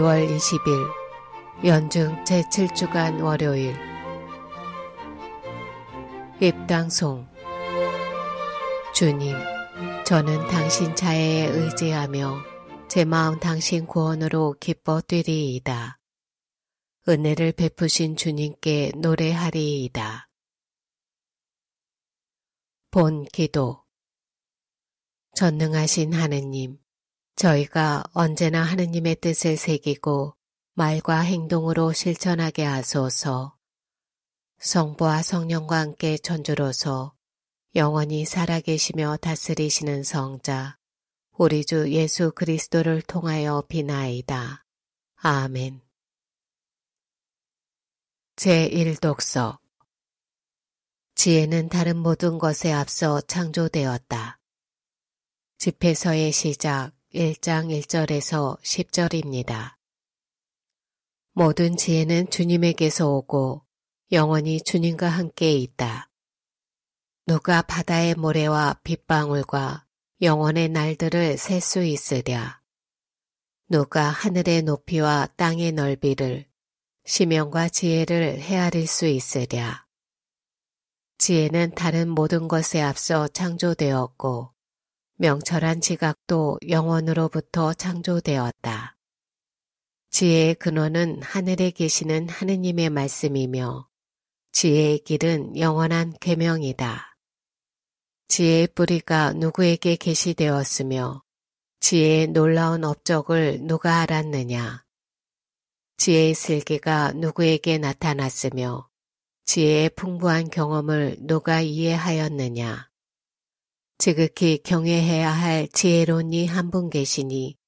12월 20일 연중 제7주간 월요일 입당송 주님 저는 당신 자애에 의지하며 제 마음 당신 구원으로 기뻐 뛰리이다. 은혜를 베푸신 주님께 노래하리이다. 본 기도 전능하신 하느님 저희가 언제나 하느님의 뜻을 새기고 말과 행동으로 실천하게 하소서. 성부와 성령과 함께 전주로서 영원히 살아계시며 다스리시는 성자 우리 주 예수 그리스도를 통하여 비나이다. 아멘. 제1독서 지혜는 다른 모든 것에 앞서 창조되었다. 집회서의 시작 1장 1절에서 10절입니다. 모든 지혜는 주님에게서 오고 영원히 주님과 함께 있다. 누가 바다의 모래와 빗방울과 영원의 날들을 셀 수 있으랴. 누가 하늘의 높이와 땅의 넓이를 시명과 지혜를 헤아릴 수 있으랴. 지혜는 다른 모든 것에 앞서 창조되었고 명철한 지각도 영원으로부터 창조되었다. 지혜의 근원은 하늘에 계시는 하느님의 말씀이며 지혜의 길은 영원한 계명이다. 지혜의 뿌리가 누구에게 계시되었으며 지혜의 놀라운 업적을 누가 알았느냐. 지혜의 슬기가 누구에게 나타났으며 지혜의 풍부한 경험을 누가 이해하였느냐. 지극히 경외해야 할 지혜로운 이 한 분 계시니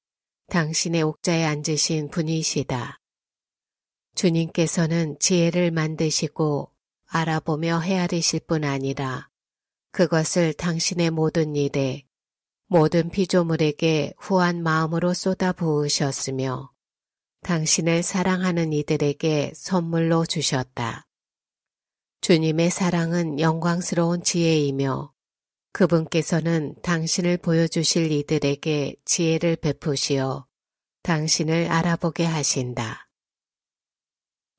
당신의 옥자에 앉으신 분이시다. 주님께서는 지혜를 만드시고 알아보며 헤아리실 뿐 아니라 그것을 당신의 모든 일에 모든 피조물에게 후한 마음으로 쏟아 부으셨으며 당신을 사랑하는 이들에게 선물로 주셨다. 주님의 사랑은 영광스러운 지혜이며 그분께서는 당신을 보여주실 이들에게 지혜를 베푸시어 당신을 알아보게 하신다.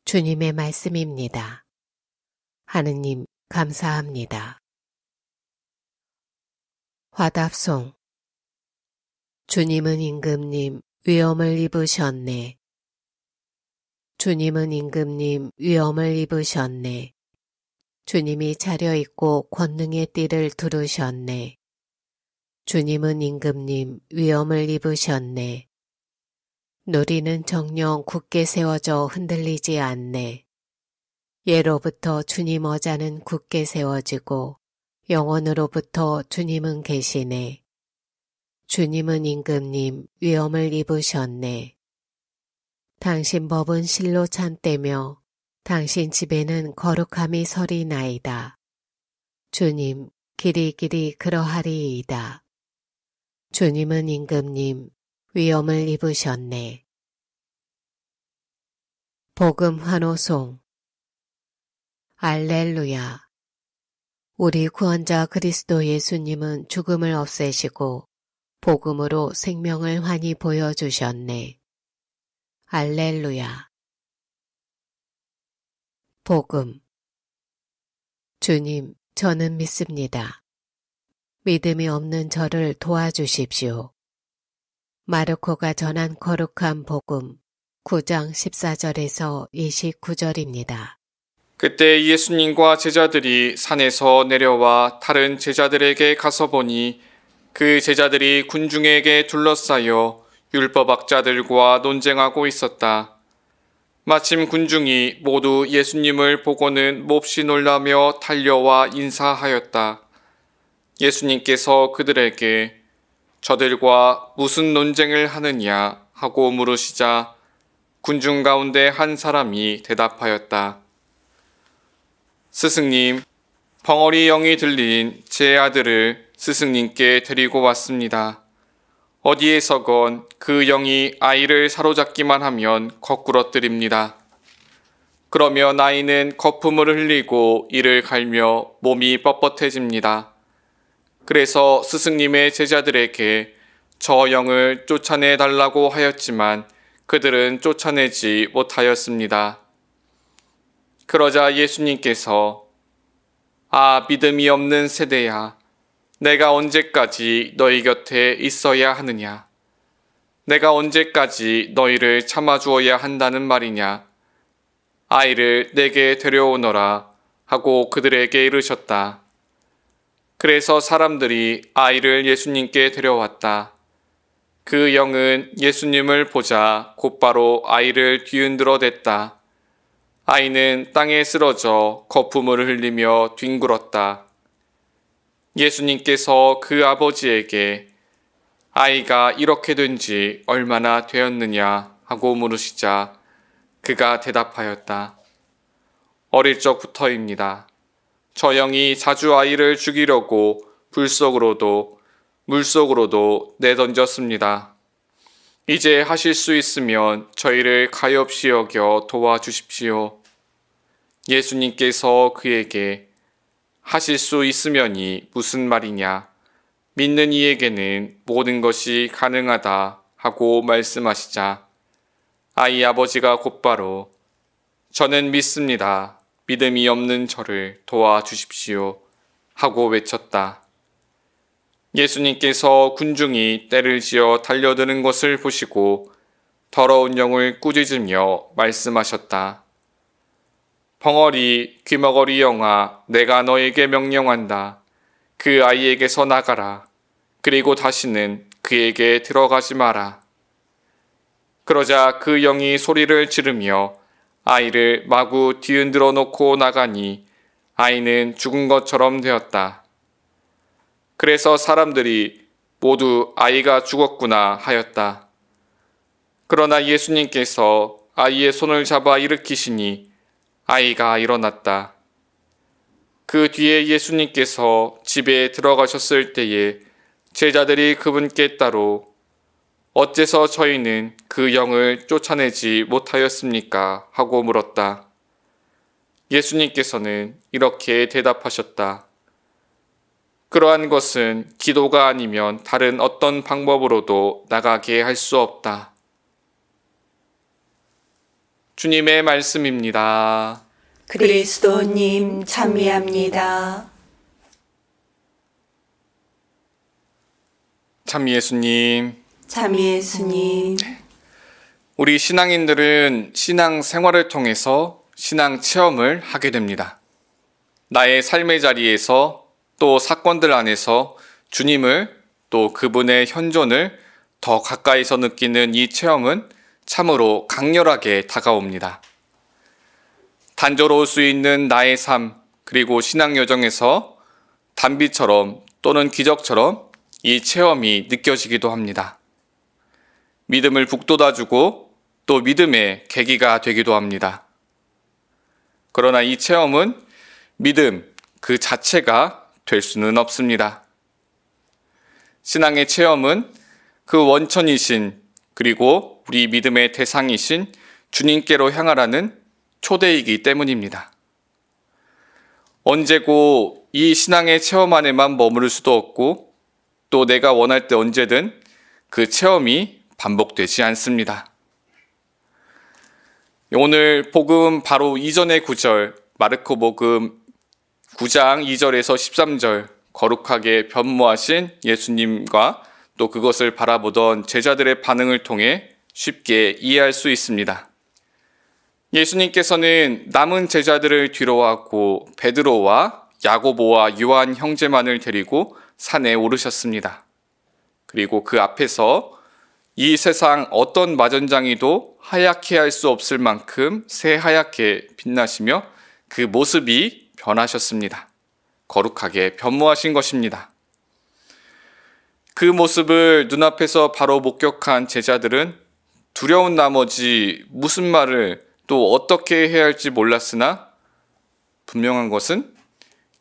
주님의 말씀입니다. 하느님 감사합니다. 화답송 주님은 임금님 위험을 입으셨네. 주님은 임금님 위험을 입으셨네. 주님이 차려입고 권능의 띠를 두르셨네. 주님은 임금님 위엄을 입으셨네. 누리는 정령 굳게 세워져 흔들리지 않네. 예로부터 주님 어자는 굳게 세워지고 영원으로부터 주님은 계시네. 주님은 임금님 위엄을 입으셨네. 당신 법은 실로 찬때며 당신 집에는 거룩함이 서리나이다. 주님, 길이 길이 그러하리이다. 주님은 임금님, 위험을 입으셨네. 복음 환호송 알렐루야 우리 구원자 그리스도 예수님은 죽음을 없애시고 복음으로 생명을 환히 보여주셨네. 알렐루야 복음. 주님, 저는 믿습니다. 믿음이 없는 저를 도와주십시오. 마르코가 전한 거룩한 복음 9장 14절에서 29절입니다. 그때 예수님과 제자들이 산에서 내려와 다른 제자들에게 가서 보니 그 제자들이 군중에게 둘러싸여 율법학자들과 논쟁하고 있었다. 마침 군중이 모두 예수님을 보고는 몹시 놀라며 달려와 인사하였다. 예수님께서 그들에게 저들과 무슨 논쟁을 하느냐 하고 물으시자 군중 가운데 한 사람이 대답하였다. 스승님, 벙어리 영이 들린 제 아들을 스승님께 데리고 왔습니다. 어디에서건 그 영이 아이를 사로잡기만 하면 거꾸러뜨립니다. 그러면 아이는 거품을 흘리고 이를 갈며 몸이 뻣뻣해집니다. 그래서 스승님의 제자들에게 저 영을 쫓아내 달라고 하였지만 그들은 쫓아내지 못하였습니다. 그러자 예수님께서 아, 믿음이 없는 세대야. 내가 언제까지 너희 곁에 있어야 하느냐? 내가 언제까지 너희를 참아주어야 한다는 말이냐? 아이를 내게 데려오너라 하고 그들에게 이르셨다. 그래서 사람들이 아이를 예수님께 데려왔다. 그 영은 예수님을 보자 곧바로 아이를 뒤흔들어 댔다. 아이는 땅에 쓰러져 거품을 흘리며 뒹굴었다. 예수님께서 그 아버지에게 아이가 이렇게 된지 얼마나 되었느냐 하고 물으시자 그가 대답하였다. 어릴 적부터입니다. 저 형이 자주 아이를 죽이려고 불 속으로도 물 속으로도 내던졌습니다. 이제 하실 수 있으면 저희를 가엾이 여겨 도와주십시오. 예수님께서 그에게 하실 수 있으면이 무슨 말이냐. 믿는 이에게는 모든 것이 가능하다 하고 말씀하시자 아이 아버지가 곧바로 저는 믿습니다. 믿음이 없는 저를 도와주십시오. 하고 외쳤다. 예수님께서 군중이 때를 지어 달려드는 것을 보시고 더러운 영을 꾸짖으며 말씀하셨다. 벙어리 귀머거리 영아 내가 너에게 명령한다. 그 아이에게서 나가라. 그리고 다시는 그에게 들어가지 마라. 그러자 그 영이 소리를 지르며 아이를 마구 뒤흔들어 놓고 나가니 아이는 죽은 것처럼 되었다. 그래서 사람들이 모두 아이가 죽었구나 하였다. 그러나 예수님께서 아이의 손을 잡아 일으키시니 아이가 일어났다. 그 뒤에 예수님께서 집에 들어가셨을 때에 제자들이 그분께 따로 어째서 저희는 그 영을 쫓아내지 못하였습니까? 하고 물었다. 예수님께서는 이렇게 대답하셨다. 그러한 것은 기도가 아니면 다른 어떤 방법으로도 나가게 할 수 없다. 주님의 말씀입니다. 그리스도님 찬미합니다. 참 예수님. 참 예수님. 우리 신앙인들은 신앙 생활을 통해서 신앙 체험을 하게 됩니다. 나의 삶의 자리에서 또 사건들 안에서 주님을 또 그분의 현존을 더 가까이서 느끼는 이 체험은 참으로 강렬하게 다가옵니다. 단조로울 수 있는 나의 삶, 그리고 신앙 여정에서 단비처럼 또는 기적처럼 이 체험이 느껴지기도 합니다. 믿음을 북돋아주고 또 믿음의 계기가 되기도 합니다. 그러나 이 체험은 믿음 그 자체가 될 수는 없습니다. 신앙의 체험은 그 원천이신 그리고 우리 믿음의 대상이신 주님께로 향하라는 초대이기 때문입니다. 언제고 이 신앙의 체험 안에만 머무를 수도 없고 또 내가 원할 때 언제든 그 체험이 반복되지 않습니다. 오늘 복음 바로 이전의 구절 마르코 복음 9장 2절에서 13절 거룩하게 변모하신 예수님과 또 그것을 바라보던 제자들의 반응을 통해 쉽게 이해할 수 있습니다. 예수님께서는 남은 제자들을 뒤로하고 베드로와 야고보와 요한 형제만을 데리고 산에 오르셨습니다. 그리고 그 앞에서 이 세상 어떤 마전장이도 하얗게 할 수 없을 만큼 새하얗게 빛나시며 그 모습이 변하셨습니다. 거룩하게 변모하신 것입니다. 그 모습을 눈앞에서 바로 목격한 제자들은 두려운 나머지 무슨 말을 또 어떻게 해야 할지 몰랐으나 분명한 것은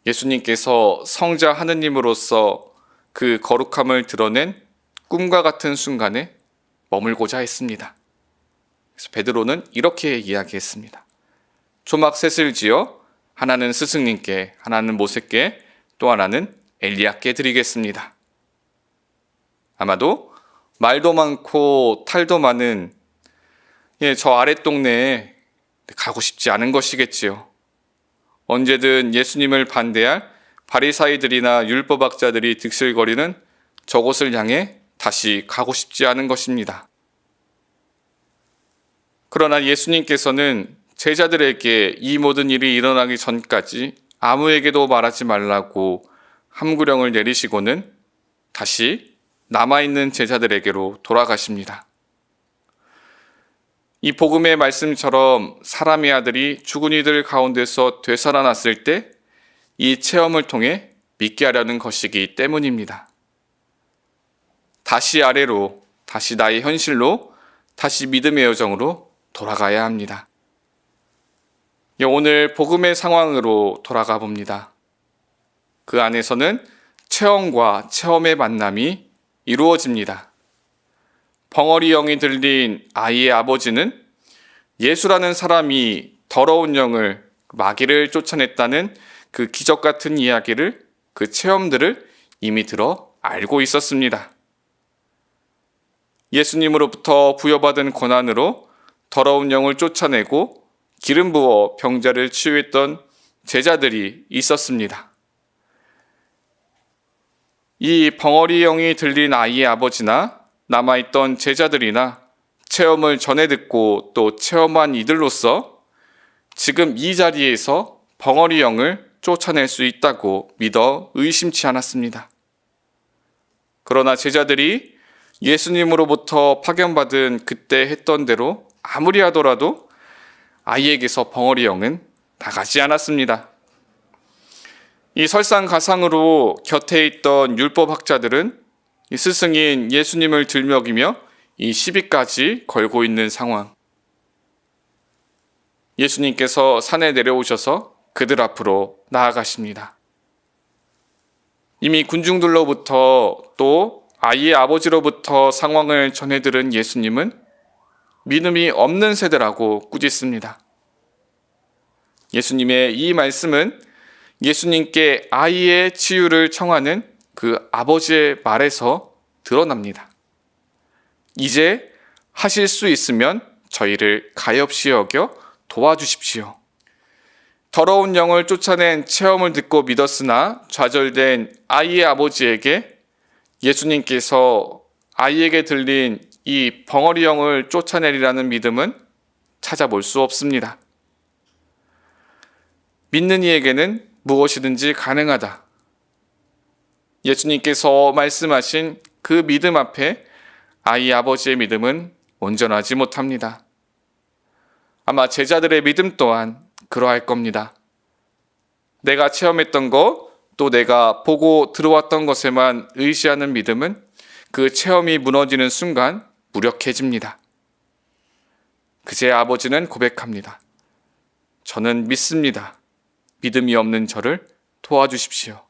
예수님께서 성자 하느님으로서 그 거룩함을 드러낸 꿈과 같은 순간에 머물고자 했습니다. 그래서 베드로는 이렇게 이야기했습니다. 초막 셋을 지어 하나는 스승님께, 하나는 모세께, 또 하나는 엘리야께 드리겠습니다. 아마도 말도 많고 탈도 많은 예, 저 아랫동네에 가고 싶지 않은 것이겠지요. 언제든 예수님을 반대할 바리사이들이나 율법학자들이 득실거리는 저곳을 향해 다시 가고 싶지 않은 것입니다. 그러나 예수님께서는 제자들에게 이 모든 일이 일어나기 전까지 아무에게도 말하지 말라고 함구령을 내리시고는 다시 남아있는 제자들에게로 돌아가십니다. 이 복음의 말씀처럼 사람의 아들이 죽은 이들 가운데서 되살아났을 때 이 체험을 통해 믿게 하려는 것이기 때문입니다. 다시 아래로, 다시 나의 현실로, 다시 믿음의 여정으로 돌아가야 합니다. 예, 오늘 복음의 상황으로 돌아가 봅니다. 그 안에서는 체험과 체험의 만남이 이루어집니다. 벙어리 영이 들린 아이의 아버지는 예수라는 사람이 더러운 영을 마귀를 쫓아냈다는 그 기적 같은 이야기를 그 체험들을 이미 들어 알고 있었습니다. 예수님으로부터 부여받은 권한으로 더러운 영을 쫓아내고 기름 부어 병자를 치유했던 제자들이 있었습니다. 이 벙어리 형이 들린 아이의 아버지나 남아있던 제자들이나 체험을 전해 듣고 또 체험한 이들로서 지금 이 자리에서 벙어리 형을 쫓아낼 수 있다고 믿어 의심치 않았습니다. 그러나 제자들이 예수님으로부터 파견받은 그때 했던 대로 아무리 하더라도 아이에게서 벙어리 형은 나가지 않았습니다. 이 설상가상으로 곁에 있던 율법학자들은 이 스승인 예수님을 들먹이며 이 시비까지 걸고 있는 상황. 예수님께서 산에 내려오셔서 그들 앞으로 나아가십니다. 이미 군중들로부터 또 아이의 아버지로부터 상황을 전해 들은 예수님은 믿음이 없는 세대라고 꾸짖습니다. 예수님의 이 말씀은 예수님께 아이의 치유를 청하는 그 아버지의 말에서 드러납니다. 이제 하실 수 있으면 저희를 가엾이 여겨 도와주십시오. 더러운 영을 쫓아낸 체험을 듣고 믿었으나 좌절된 아이의 아버지에게 예수님께서 아이에게 들린 이 벙어리 영을 쫓아내리라는 믿음은 찾아볼 수 없습니다. 믿는 이에게는 무엇이든지 가능하다. 예수님께서 말씀하신 그 믿음 앞에 아이 아버지의 믿음은 온전하지 못합니다. 아마 제자들의 믿음 또한 그러할 겁니다. 내가 체험했던 것, 또 내가 보고 들어왔던 것에만 의지하는 믿음은 그 체험이 무너지는 순간 무력해집니다. 그제 아버지는 고백합니다. 저는 믿습니다. 믿음이 없는 저를 도와주십시오.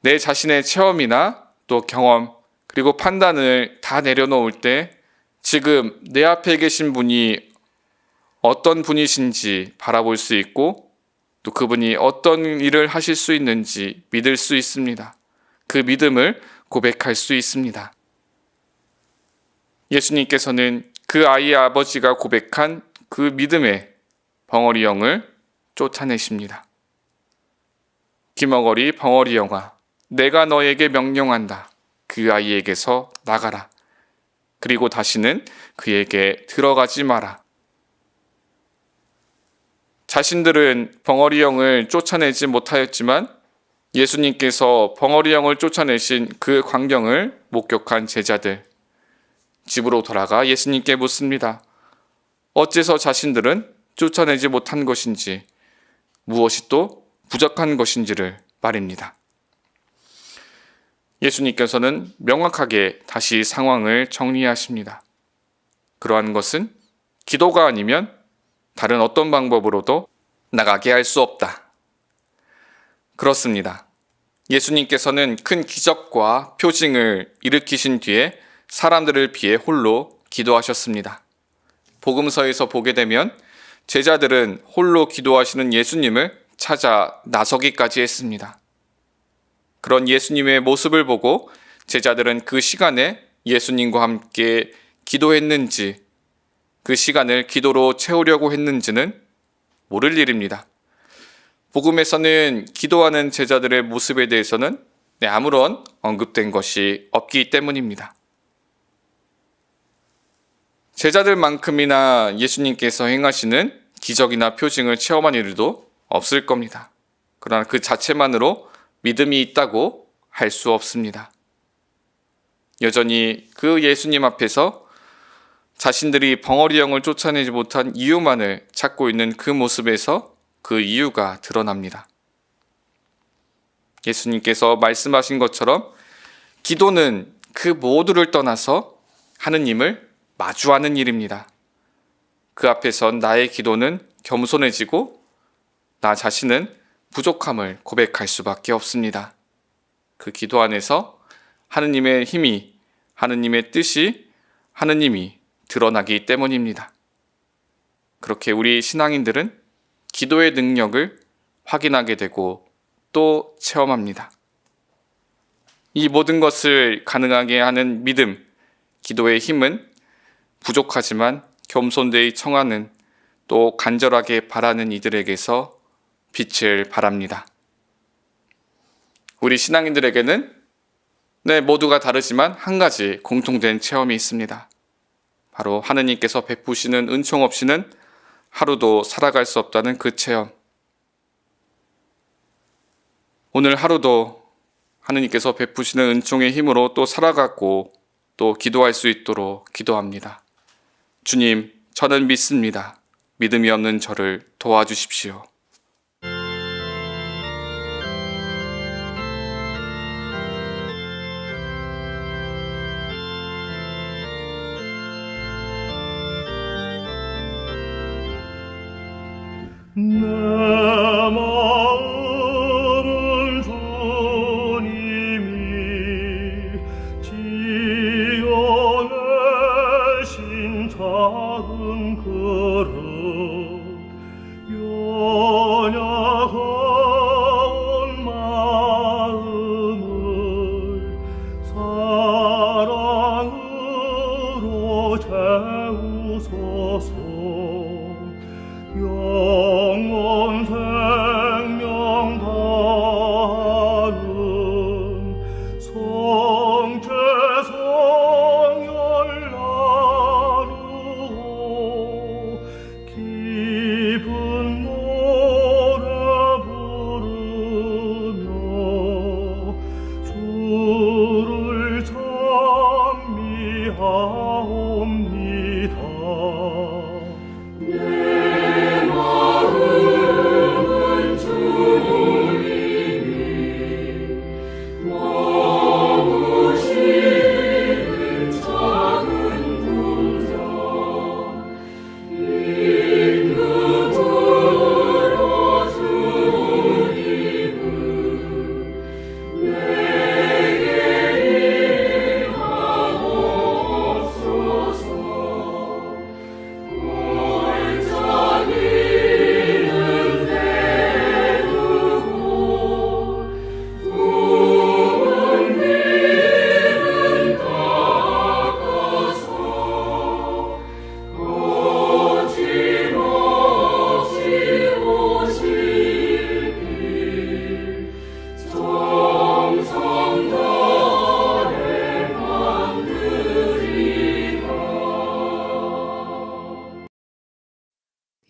내 자신의 체험이나 또 경험 그리고 판단을 다 내려놓을 때 지금 내 앞에 계신 분이 어떤 분이신지 바라볼 수 있고 또 그분이 어떤 일을 하실 수 있는지 믿을 수 있습니다. 그 믿음을 고백할 수 있습니다. 예수님께서는 그 아이의 아버지가 고백한 그 믿음에 벙어리 형을 쫓아내십니다. 김어거리 벙어리 형아, 내가 너에게 명령한다. 그 아이에게서 나가라. 그리고 다시는 그에게 들어가지 마라. 자신들은 벙어리 형을 쫓아내지 못하였지만 예수님께서 벙어리 형을 쫓아내신 그 광경을 목격한 제자들. 집으로 돌아가 예수님께 묻습니다. 어째서 자신들은 쫓아내지 못한 것인지 무엇이 또 부족한 것인지를 말입니다. 예수님께서는 명확하게 다시 상황을 정리하십니다. 그러한 것은 기도가 아니면 다른 어떤 방법으로도 나가게 할 수 없다. 그렇습니다. 예수님께서는 큰 기적과 표징을 일으키신 뒤에 사람들을 비해 홀로 기도하셨습니다. 복음서에서 보게 되면 제자들은 홀로 기도하시는 예수님을 찾아 나서기까지 했습니다. 그런 예수님의 모습을 보고 제자들은 그 시간에 예수님과 함께 기도했는지 그 시간을 기도로 채우려고 했는지는 모를 일입니다. 복음에서는 기도하는 제자들의 모습에 대해서는 네, 아무런 언급된 것이 없기 때문입니다. 제자들만큼이나 예수님께서 행하시는 기적이나 표징을 체험한 일도 없을 겁니다. 그러나 그 자체만으로 믿음이 있다고 할 수 없습니다. 여전히 그 예수님 앞에서 자신들이 벙어리형을 쫓아내지 못한 이유만을 찾고 있는 그 모습에서 그 이유가 드러납니다. 예수님께서 말씀하신 것처럼 기도는 그 모두를 떠나서 하느님을 마주하는 일입니다. 그 앞에서 나의 기도는 겸손해지고 나 자신은 부족함을 고백할 수밖에 없습니다. 그 기도 안에서 하느님의 힘이, 하느님의 뜻이, 하느님이 드러나기 때문입니다. 그렇게 우리 신앙인들은 기도의 능력을 확인하게 되고 또 체험합니다. 이 모든 것을 가능하게 하는 믿음, 기도의 힘은 부족하지만 겸손되이 청하는 또 간절하게 바라는 이들에게서 빛을 바랍니다. 우리 신앙인들에게는 네, 모두가 다르지만 한 가지 공통된 체험이 있습니다. 바로 하느님께서 베푸시는 은총 없이는 하루도 살아갈 수 없다는 그 체험. 오늘 하루도 하느님께서 베푸시는 은총의 힘으로 또 살아가고 또 기도할 수 있도록 기도합니다. 주님, 저는 믿습니다. 믿음이 없는 저를 도와주십시오.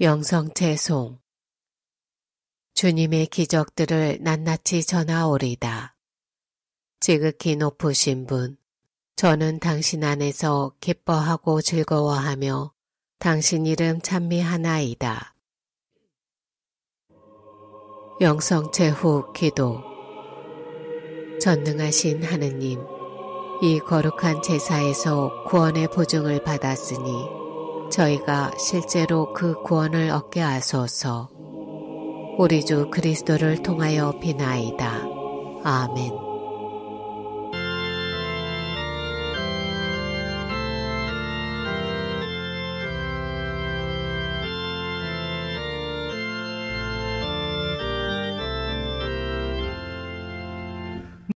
명성체송 주님의 기적들을 낱낱이 전하오리다. 지극히 높으신 분, 저는 당신 안에서 기뻐하고 즐거워하며 당신 이름 찬미하나이다. 영성체 후 기도 전능하신 하느님, 이 거룩한 제사에서 구원의 보증을 받았으니 저희가 실제로 그 구원을 얻게 하소서. 우리 주 그리스도를 통하여 비나이다. 아멘.